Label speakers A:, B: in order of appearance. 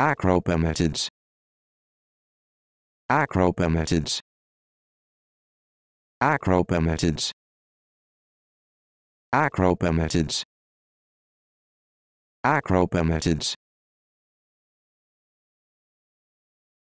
A: Acropematids. Acropematids. Acropematids. Acropematids. Acropematids.